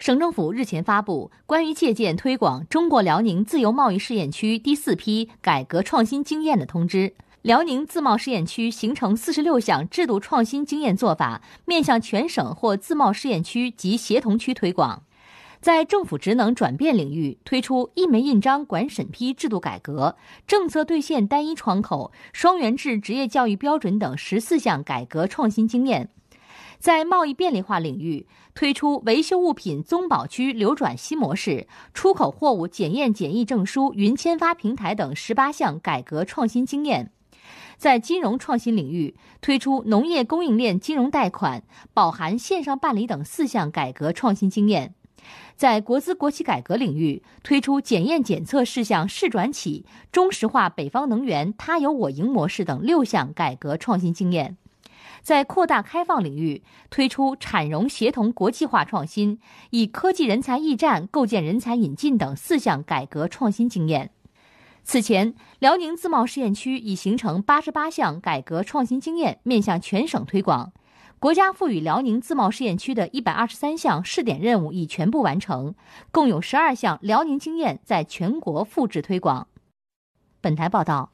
省政府日前发布关于借鉴推广中国辽宁自由贸易试验区第四批改革创新经验的通知。辽宁自贸试验区形成四十六项制度创新经验做法，面向全省或自贸试验区及协同区推广。在政府职能转变领域，推出一枚印章管审批制度改革、政策兑现单一窗口、双元制职业教育标准等十四项改革创新经验。在贸易便利化领域，推出维修物品综保区流转新模式、出口货物检验检疫证书云签发平台等十八项改革创新经验；在金融创新领域，推出农业供应链金融贷款、保函线上办理等四项改革创新经验；在国资国企改革领域，推出检验检测事项试转企、中石化北方能源“他有我赢”模式等六项改革创新经验。在扩大开放领域，推出产融协同国际化创新、以科技人才驿站构建人才引进等四项改革创新经验。此前，辽宁自贸试验区已形成八十八项改革创新经验，面向全省推广。国家赋予辽宁自贸试验区的一百二十三项试点任务已全部完成，共有十二项辽宁经验在全国复制推广。本台报道。